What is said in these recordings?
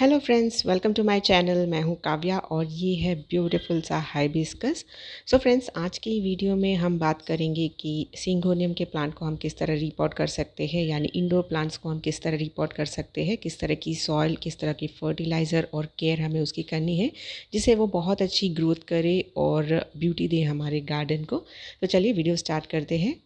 hello friends welcome to my channel मैं हूं काव्या और ये है ब्यूटीफुल सा हाइबिस्कस सो फ्रेंड्स आज की वीडियो में हम बात करेंगे कि सिंगोनियम के प्लांट को हम किस तरह रिपोर्ट कर सकते हैं यानी इंडोर प्लांट्स को हम किस तरह रिपोर्ट कर सकते हैं किस तरह की सॉइल किस तरह की फर्टिलाइज़र और केयर हमें उसकी करनी है जिससे वो बहुत अच्छी ग्रोथ करे और ब्यूटी दे हमारे गार्डन को तो चलिए वीडियो स्टार्ट करते हैं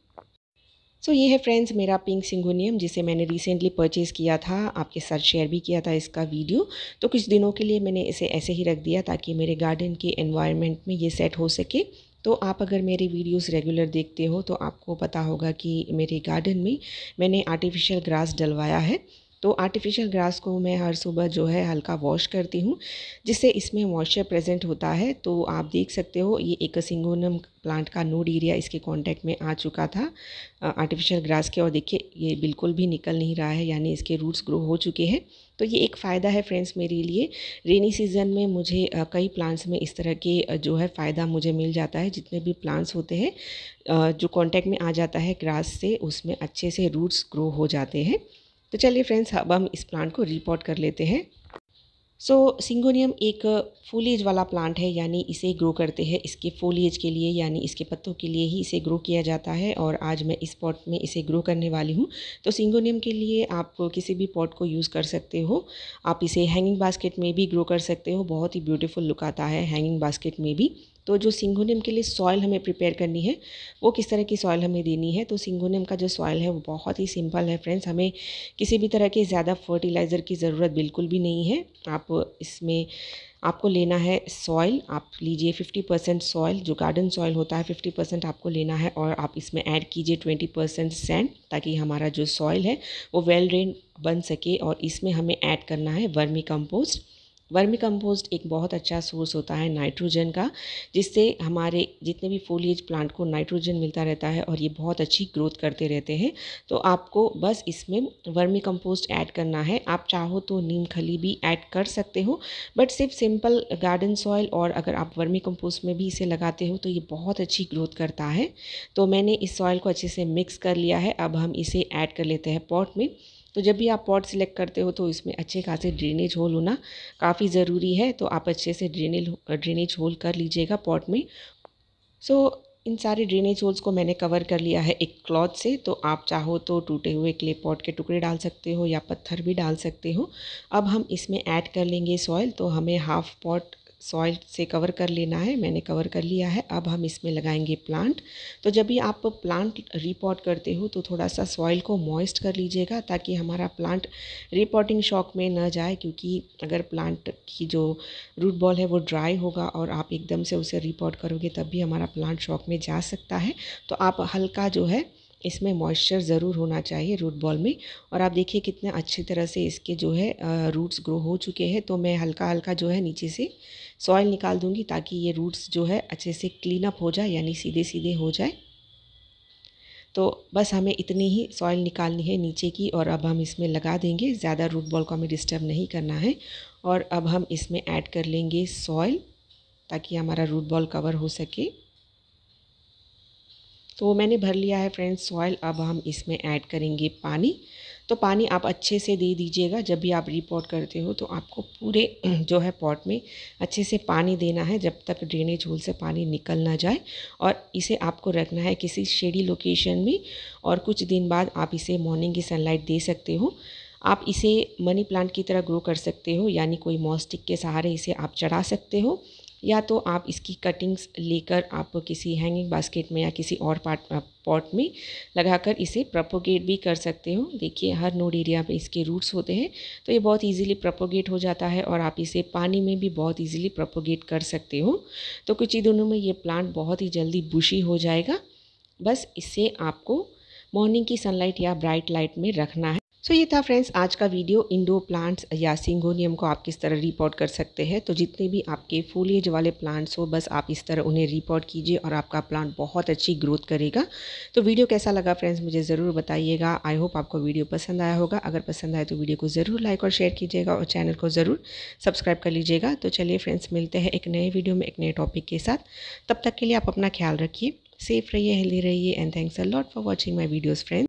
सो so, ये है फ्रेंड्स मेरा पिंक सिंगोनियम जिसे मैंने रिसेंटली परचेज़ किया था आपके साथ शेयर भी किया था इसका वीडियो तो कुछ दिनों के लिए मैंने इसे ऐसे ही रख दिया ताकि मेरे गार्डन के एनवायरनमेंट में ये सेट हो सके तो आप अगर मेरे वीडियोस रेगुलर देखते हो तो आपको पता होगा कि मेरे गार्डन में मैंने आर्टिफिशियल ग्रास डलवाया है तो आर्टिफिशियल ग्रास को मैं हर सुबह जो है हल्का वॉश करती हूँ जिससे इसमें मॉइस्चर प्रेजेंट होता है तो आप देख सकते हो ये एक सिंगोनम प्लांट का नोड एरिया इसके कांटेक्ट में आ चुका था आर्टिफिशियल ग्रास के और देखिए ये बिल्कुल भी निकल नहीं रहा है यानी इसके रूट्स ग्रो हो चुके हैं तो ये एक फ़ायदा है फ्रेंड्स मेरे लिए रेनी सीज़न में मुझे कई प्लांट्स में इस तरह के जो है फ़ायदा मुझे मिल जाता है जितने भी प्लांट्स होते हैं जो कॉन्टैक्ट में आ जाता है ग्रास से उसमें अच्छे से रूट्स ग्रो हो जाते हैं तो चलिए फ्रेंड्स अब हम इस प्लांट को रिपोर्ट कर लेते हैं सो so, सिंगोनियम एक फोलिएज वाला प्लांट है यानी इसे ग्रो करते हैं इसके फोलिएज के लिए यानी इसके पत्तों के लिए ही इसे ग्रो किया जाता है और आज मैं इस पॉट में इसे ग्रो करने वाली हूँ तो सिंगोनियम के लिए आप किसी भी पॉट को यूज़ कर सकते हो आप इसे हैंगिंग बास्केट में भी ग्रो कर सकते हो बहुत ही ब्यूटीफुल लुक आता है हैंगिंग बास्केट में भी तो जो सिंगोनियम के लिए सॉइल हमें प्रिपेयर करनी है वो किस तरह की सॉइल हमें देनी है तो सिंगोनियम का जो सॉइल है वो बहुत ही सिंपल है फ्रेंड्स हमें किसी भी तरह के ज़्यादा फर्टिलाइज़र की ज़रूरत बिल्कुल भी नहीं है आप इसमें आपको लेना है सॉइल आप लीजिए 50 परसेंट सॉइल जो गार्डन सॉइल होता है 50 परसेंट आपको लेना है और आप इसमें ऐड कीजिए 20 परसेंट सैंड ताकि हमारा जो सॉइल है वो वेल ड्रेन बन सके और इसमें हमें ऐड करना है वर्मी कंपोस्ट वर्मी कंपोस्ट एक बहुत अच्छा सोर्स होता है नाइट्रोजन का जिससे हमारे जितने भी फोलियज प्लांट को नाइट्रोजन मिलता रहता है और ये बहुत अच्छी ग्रोथ करते रहते हैं तो आपको बस इसमें वर्मी कंपोस्ट ऐड करना है आप चाहो तो नीम खली भी ऐड कर सकते हो बट सिर्फ सिंपल गार्डन सॉइल और अगर आप वर्मी कम्पोस्ट में भी इसे लगाते हो तो ये बहुत अच्छी ग्रोथ करता है तो मैंने इस सॉइल को अच्छे से मिक्स कर लिया है अब हम इसे ऐड कर लेते हैं पॉट में तो जब भी आप पॉट सिलेक्ट करते हो तो इसमें अच्छे खासे ड्रेनेज होल होना काफ़ी ज़रूरी है तो आप अच्छे से ड्रेनेज ड्रेनेज होल कर लीजिएगा पॉट में सो इन सारे ड्रेनेज होल्स को मैंने कवर कर लिया है एक क्लॉथ से तो आप चाहो तो टूटे हुए क्ले पॉट के टुकड़े डाल सकते हो या पत्थर भी डाल सकते हो अब हम इसमें ऐड कर लेंगे सॉयल तो हमें हाफ पॉट सॉइल से कवर कर लेना है मैंने कवर कर लिया है अब हम इसमें लगाएंगे प्लांट तो जब भी आप प्लांट रिपोर्ट करते हो तो थोड़ा सा सॉइल को मॉइस्ट कर लीजिएगा ताकि हमारा प्लांट रिपोर्टिंग शॉक में न जाए क्योंकि अगर प्लांट की जो रूट बॉल है वो ड्राई होगा और आप एकदम से उसे रिपोर्ट करोगे तब भी हमारा प्लांट शॉक में जा सकता है तो आप हल्का जो है इसमें मॉइस्चर ज़रूर होना चाहिए रूट बॉल में और आप देखिए कितने अच्छी तरह से इसके जो है रूट्स ग्रो हो चुके हैं तो मैं हल्का हल्का जो है नीचे से सॉइल निकाल दूँगी ताकि ये रूट्स जो है अच्छे से क्लीन अप हो जाए यानी सीधे सीधे हो जाए तो बस हमें इतनी ही सॉइल निकालनी है नीचे की और अब हम इसमें लगा देंगे ज़्यादा रूट बॉल को हमें डिस्टर्ब नहीं करना है और अब हम इसमें ऐड कर लेंगे सॉइल ताकि हमारा रूट बॉल कवर हो सके तो मैंने भर लिया है फ्रेंड्स सॉइल अब हम इसमें ऐड करेंगे पानी तो पानी आप अच्छे से दे दीजिएगा जब भी आप रिपोर्ट करते हो तो आपको पूरे जो है पॉट में अच्छे से पानी देना है जब तक ड्रेनेज होल से पानी निकल ना जाए और इसे आपको रखना है किसी शेडी लोकेशन में और कुछ दिन बाद आप इसे मॉर्निंग की सनलाइट दे सकते हो आप इसे मनी प्लांट की तरह ग्रो कर सकते हो यानी कोई मॉस्टिक के सहारे इसे आप चढ़ा सकते हो या तो आप इसकी कटिंग्स लेकर आप किसी हैंगिंग बास्केट में या किसी और पार्ट पॉट में लगाकर इसे प्रपोगेट भी कर सकते हो देखिए हर नोड एरिया पे इसके रूट्स होते हैं तो ये बहुत इजीली प्रपोगेट हो जाता है और आप इसे पानी में भी बहुत इजीली प्रपोगेट कर सकते हो तो कुछ ही दिनों में ये प्लांट बहुत ही जल्दी बुशी हो जाएगा बस इसे आपको मॉर्निंग की सनलाइट या ब्राइट लाइट में रखना है सो so, ये था फ्रेंड्स आज का वीडियो इंडो प्लांट्स या सिंगोनियम को आप किस तरह रिपोर्ट कर सकते हैं तो जितने भी आपके फोलिएज वाले प्लांट्स हो बस आप इस तरह उन्हें रिपोर्ट कीजिए और आपका प्लांट बहुत अच्छी ग्रोथ करेगा तो वीडियो कैसा लगा फ्रेंड्स मुझे ज़रूर बताइएगा आई होप आपको वीडियो पसंद आया होगा अगर पसंद आए तो वीडियो को ज़रूर लाइक और शेयर कीजिएगा और चैनल को ज़रूर सब्सक्राइब कर लीजिएगा तो चलिए फ्रेंड्स मिलते हैं एक नए वीडियो में एक नए टॉपिक के साथ तब तक के लिए आप अपना ख्याल रखिए सेफ रहिए हेल्दी रहिए and thanks a lot for watching my videos friends